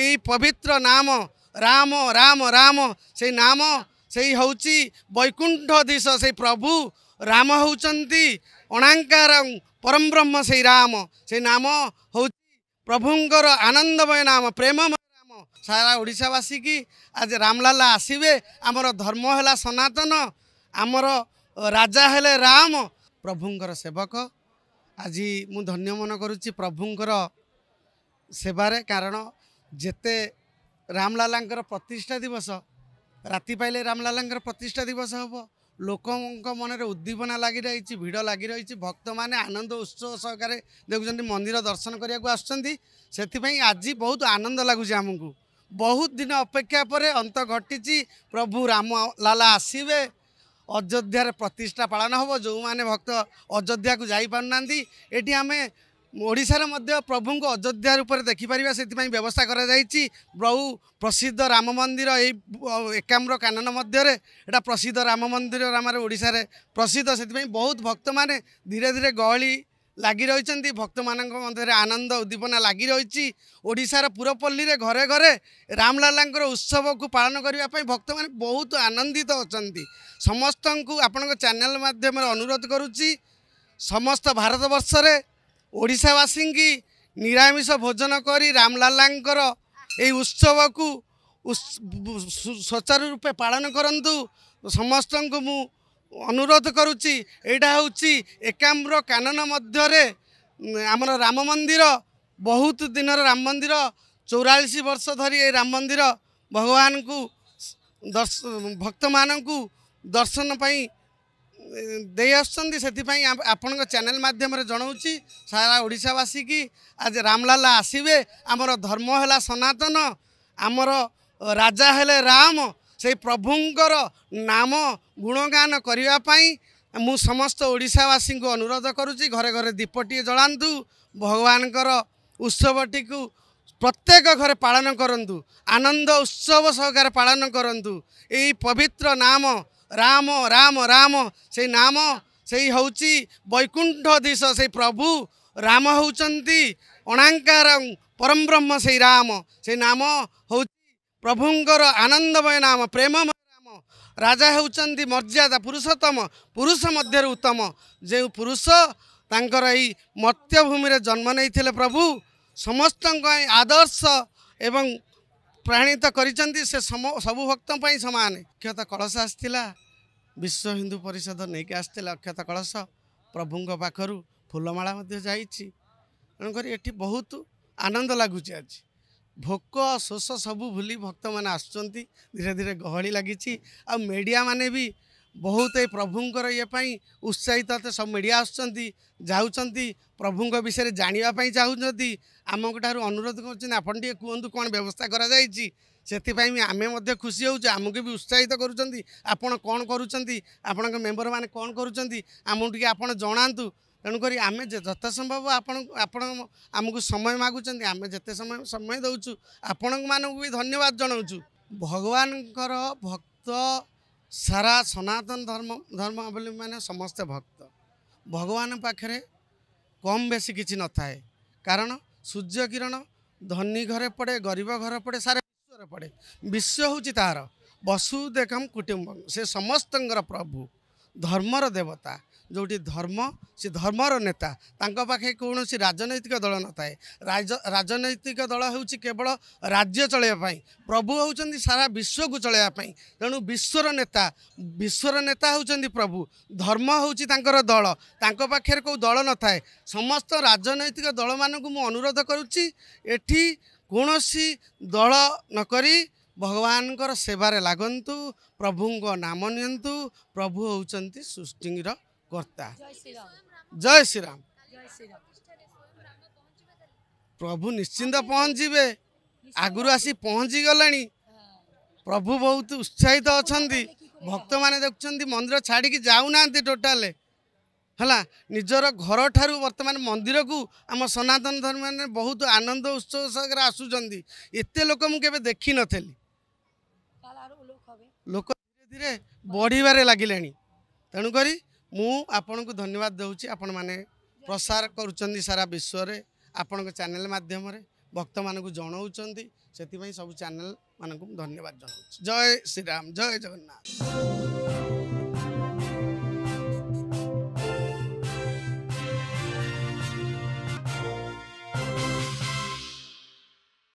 ଏଇ ପବିତ୍ର ନାମ ରାମ ରାମ ରାମ ସେଇ ନାମ ସେଇ ହେଉଛି ବୈକୁଣ୍ଠଧୀଶ ସେଇ ପ୍ରଭୁ ରାମ ହେଉଛନ୍ତି ଅଣାଙ୍କାର ପରମ ବ୍ରହ୍ମ ସେଇ ରାମ ସେ ନାମ ହେଉଛି ପ୍ରଭୁଙ୍କର ଆନନ୍ଦମୟ ନାମ ପ୍ରେମମୟ ନାମ ସାରା ଓଡ଼ିଶାବାସୀକି ଆଜି ରାମଲାଲା ଆସିବେ ଆମର ଧର୍ମ ହେଲା ସନାତନ ଆମର ରାଜା ହେଲେ ରାମ ପ୍ରଭୁଙ୍କର ସେବକ ଆଜି ମୁଁ ଧନ୍ୟ ମନେ କରୁଛି ପ୍ରଭୁଙ୍କର ସେବାରେ କାରଣ ଯେତେ ରାମଲାଲାଙ୍କର ପ୍ରତିଷ୍ଠା ଦିବସ ରାତି ପାଇଲେ ରାମଲାଲାଙ୍କର ପ୍ରତିଷ୍ଠା ଦିବସ ହେବ ଲୋକଙ୍କ ମନରେ ଉଦ୍ଦୀପନା ଲାଗି ରହିଛି ଭିଡ଼ ଲାଗି ରହିଛି ଭକ୍ତମାନେ ଆନନ୍ଦ ଉତ୍ସବ ସହକାରେ ଦେଖୁଛନ୍ତି ମନ୍ଦିର ଦର୍ଶନ କରିବାକୁ ଆସୁଛନ୍ତି ସେଥିପାଇଁ ଆଜି ବହୁତ ଆନନ୍ଦ ଲାଗୁଛି ଆମକୁ ବହୁତ ଦିନ ଅପେକ୍ଷା ପରେ ଅନ୍ତ ଘଟିଛି ପ୍ରଭୁ ରାମଲାଲା ଆସିବେ ଅଯୋଧ୍ୟାରେ ପ୍ରତିଷ୍ଠା ପାଳନ ହେବ ଯେଉଁମାନେ ଭକ୍ତ ଅଯୋଧ୍ୟାକୁ ଯାଇପାରୁନାହାନ୍ତି ଏଠି ଆମେ ଓଡ଼ିଶାରେ ମଧ୍ୟ ପ୍ରଭୁଙ୍କୁ ଅଯୋଧ୍ୟା ରୂପରେ ଦେଖିପାରିବା ସେଥିପାଇଁ ବ୍ୟବସ୍ଥା କରାଯାଇଛି ବହୁ ପ୍ରସିଦ୍ଧ ରାମ ମନ୍ଦିର ଏଇ ଏକାମ୍ର କାନନ ମଧ୍ୟରେ ଏଇଟା ପ୍ରସିଦ୍ଧ ରାମ ମନ୍ଦିର ରାମରେ ଓଡ଼ିଶାରେ ପ୍ରସିଦ୍ଧ ସେଥିପାଇଁ ବହୁତ ଭକ୍ତମାନେ ଧୀରେ ଧୀରେ ଗହଳି ଲାଗି ରହିଛନ୍ତି ଭକ୍ତମାନଙ୍କ ମଧ୍ୟରେ ଆନନ୍ଦ ଉଦ୍ଦୀପନା ଲାଗି ରହିଛି ଓଡ଼ିଶାର ପୁରପଲ୍ଲୀରେ ଘରେ ଘରେ ରାମଲାଲାଙ୍କର ଉତ୍ସବକୁ ପାଳନ କରିବା ପାଇଁ ଭକ୍ତମାନେ ବହୁତ ଆନନ୍ଦିତ ଅଛନ୍ତି ସମସ୍ତଙ୍କୁ ଆପଣଙ୍କ ଚ୍ୟାନେଲ୍ ମାଧ୍ୟମରେ ଅନୁରୋଧ କରୁଛି ସମସ୍ତ ଭାରତବର୍ଷରେ ଓଡ଼ିଶାବାସୀଙ୍କି ନିରାମିଷ ଭୋଜନ କରି ରାମଲାଲାଙ୍କର ଏହି ଉତ୍ସବକୁ ସୁଚାରୁ ରୂପେ ପାଳନ କରନ୍ତୁ ସମସ୍ତଙ୍କୁ ମୁଁ ଅନୁରୋଧ କରୁଛି ଏଇଟା ହେଉଛି ଏକାମ୍ର କାନନ ମଧ୍ୟରେ ଆମର ରାମ ମନ୍ଦିର ବହୁତ ଦିନର ରାମ ମନ୍ଦିର ଚଉରାଳିଶ ବର୍ଷ ଧରି ଏ ରାମ ମନ୍ଦିର ଭଗବାନଙ୍କୁ ଦର୍ଶ ଭକ୍ତମାନଙ୍କୁ ଦର୍ଶନ ପାଇଁ ଦେଇ ଆସୁଛନ୍ତି ସେଥିପାଇଁ ଆପଣଙ୍କ ଚ୍ୟାନେଲ ମାଧ୍ୟମରେ ଜଣାଉଛି ସାରା ଓଡ଼ିଶାବାସୀ କି ଆଜି ରାମଲାଲା ଆସିବେ ଆମର ଧର୍ମ ହେଲା ସନାତନ ଆମର ରାଜା ହେଲେ ରାମ ସେଇ ପ୍ରଭୁଙ୍କର ନାମ ଗୁଣଗାନ କରିବା ପାଇଁ ମୁଁ ସମସ୍ତ ଓଡ଼ିଶାବାସୀଙ୍କୁ ଅନୁରୋଧ କରୁଛି ଘରେ ଘରେ ଦୀପଟିଏ ଜଳାନ୍ତୁ ଭଗବାନଙ୍କର ଉତ୍ସବଟିକୁ ପ୍ରତ୍ୟେକ ଘରେ ପାଳନ କରନ୍ତୁ ଆନନ୍ଦ ଉତ୍ସବ ସହକାରେ ପାଳନ କରନ୍ତୁ ଏଇ ପବିତ୍ର ନାମ ରାମ ରାମ ରାମ ସେଇ ନାମ ସେଇ ହେଉଛି ବୈକୁଣ୍ଠଧୀଶ ସେଇ ପ୍ରଭୁ ରାମ ହେଉଛନ୍ତି ଅଣାଙ୍କାର ପରମବ୍ରହ୍ମ ସେଇ ରାମ ସେଇ ନାମ ହେଉଛି ପ୍ରଭୁଙ୍କର ଆନନ୍ଦମୟ ନାମ ପ୍ରେମମୟ ନାମ ରାଜା ହେଉଛନ୍ତି ମର୍ଯ୍ୟାଦା ପୁରୁଷୋତ୍ତମ ପୁରୁଷ ମଧ୍ୟରେ ଉତ୍ତମ ଯେଉଁ ପୁରୁଷ ତାଙ୍କର ଏଇ ମତ୍ୟଭୂମିରେ ଜନ୍ମ ନେଇଥିଲେ ପ୍ରଭୁ ସମସ୍ତଙ୍କ ପାଇଁ ଆଦର୍ଶ ଏବଂ ପ୍ରାଣିତ କରିଛନ୍ତି ସେ ସବୁ ଭକ୍ତ ପାଇଁ ସମାନ ଅକ୍ଷତ କଳସ ଆସିଥିଲା ବିଶ୍ୱ ହିନ୍ଦୁ ପରିଷଦ ନେଇକି ଆସିଥିଲା ଅକ୍ଷତ କଳସ ପ୍ରଭୁଙ୍କ ପାଖରୁ ଫୁଲମାଳା ମଧ୍ୟ ଯାଇଛି ତେଣୁକରି ଏଠି ବହୁତ ଆନନ୍ଦ ଲାଗୁଛି ଆଜି ଭୋକ ଶୋଷ ସବୁ ଭୁଲି ଭକ୍ତମାନେ ଆସୁଛନ୍ତି ଧୀରେ ଧୀରେ ଗହଳି ଲାଗିଛି ଆଉ ମିଡ଼ିଆମାନେ ବି ବହୁତ ଏଇ ପ୍ରଭୁଙ୍କର ଇଏ ପାଇଁ ଉତ୍ସାହିତ ସବୁ ମିଡ଼ିଆ ଆସୁଛନ୍ତି ଯାଉଛନ୍ତି ପ୍ରଭୁଙ୍କ ବିଷୟରେ ଜାଣିବା ପାଇଁ ଚାହୁଁଛନ୍ତି ଆମଙ୍କ ଠାରୁ ଅନୁରୋଧ କରୁଛନ୍ତି ଆପଣ ଟିକେ କୁହନ୍ତୁ କ'ଣ ବ୍ୟବସ୍ଥା କରାଯାଇଛି ସେଥିପାଇଁ ଆମେ ମଧ୍ୟ ଖୁସି ହେଉଛୁ ଆମକୁ ବି ଉତ୍ସାହିତ କରୁଛନ୍ତି ଆପଣ କ'ଣ କରୁଛନ୍ତି ଆପଣଙ୍କ ମେମ୍ବରମାନେ କ'ଣ କରୁଛନ୍ତି ଆମକୁ ଟିକିଏ ଆପଣ ଜଣାନ୍ତୁ ତେଣୁକରି ଆମେ ଯଥା ସମ୍ଭବ ଆପଣ ଆପଣ ଆମକୁ ସମୟ ମାଗୁଛନ୍ତି ଆମେ ଯେତେ ସମୟ ସମୟ ଦେଉଛୁ ଆପଣମାନଙ୍କୁ ବି ଧନ୍ୟବାଦ ଜଣାଉଛୁ ଭଗବାନଙ୍କର ଭକ୍ତ ସାରା ସନାତନ ଧର୍ମ ଧର୍ମ ବୋଲି ମାନେ ସମସ୍ତେ ଭକ୍ତ ଭଗବାନ ପାଖରେ କମ୍ ବେଶୀ କିଛି ନଥାଏ କାରଣ ସୂର୍ଯ୍ୟ କିରଣ ଧନୀ ଘରେ ପଡ଼େ ଗରିବ ଘରେ ପଡ଼େ ସାରା ବିଶ୍ୱରେ ପଡ଼େ ବିଶ୍ୱ ହେଉଛି ତାହାର ବସୁ ଦେଖମ୍ କୁଟୁମ୍ବ ସେ ସମସ୍ତଙ୍କର ପ୍ରଭୁ ଧର୍ମର ଦେବତା ଯେଉଁଠି ଧର୍ମ ସେ ଧର୍ମର ନେତା ତାଙ୍କ ପାଖେ କୌଣସି ରାଜନୈତିକ ଦଳ ନଥାଏ ରାଜ ରାଜନୈତିକ ଦଳ ହେଉଛି କେବଳ ରାଜ୍ୟ ଚଳେଇବା ପାଇଁ ପ୍ରଭୁ ହେଉଛନ୍ତି ସାରା ବିଶ୍ୱକୁ ଚଳେଇବା ପାଇଁ ତେଣୁ ବିଶ୍ୱର ନେତା ବିଶ୍ୱର ନେତା ହେଉଛନ୍ତି ପ୍ରଭୁ ଧର୍ମ ହେଉଛି ତାଙ୍କର ଦଳ ତାଙ୍କ ପାଖରେ କେଉଁ ଦଳ ନଥାଏ ସମସ୍ତ ରାଜନୈତିକ ଦଳମାନଙ୍କୁ ମୁଁ ଅନୁରୋଧ କରୁଛି ଏଠି କୌଣସି ଦଳ ନକରି ଭଗବାନଙ୍କର ସେବାରେ ଲାଗନ୍ତୁ ପ୍ରଭୁଙ୍କ ନାମ ନିଅନ୍ତୁ ପ୍ରଭୁ ହେଉଛନ୍ତି ସୃଷ୍ଟିର কর্তা জয় শ্রীরাম প্রভু নিশ্চিন্ত পৌঁছবে আগর আসি পৌঁছি গলে প্রভু বহুত উৎসাহিত অনেক ভক্ত মানে দেখুন মন্দির ছাড়িকি যাও না টোটাল ହେଲା ନିଜର ଘରଠାରୁ ବର୍ତ୍ତମାନ ମନ୍ଦିରକୁ ଆମ ସନାତନ ଧର୍ମମାନେ ବହୁତ ଆନନ୍ଦ ଉତ୍ସବ ସହକାରେ ଆସୁଛନ୍ତି ଏତେ ଲୋକ ମୁଁ କେବେ ଦେଖିନଥିଲି ଲୋକ ଧୀରେ ଧୀରେ ବଢ଼ିବାରେ ଲାଗିଲେଣି ତେଣୁକରି ମୁଁ ଆପଣଙ୍କୁ ଧନ୍ୟବାଦ ଦେଉଛି ଆପଣମାନେ ପ୍ରସାର କରୁଛନ୍ତି ସାରା ବିଶ୍ୱରେ ଆପଣଙ୍କ ଚ୍ୟାନେଲ ମାଧ୍ୟମରେ ଭକ୍ତମାନଙ୍କୁ ଜଣାଉଛନ୍ତି ସେଥିପାଇଁ ସବୁ ଚ୍ୟାନେଲ ମାନଙ୍କୁ ମୁଁ ଧନ୍ୟବାଦ ଜଣାଉଛି ଜୟ ଶ୍ରୀରାମ ଜୟ ଜଗନ୍ନାଥ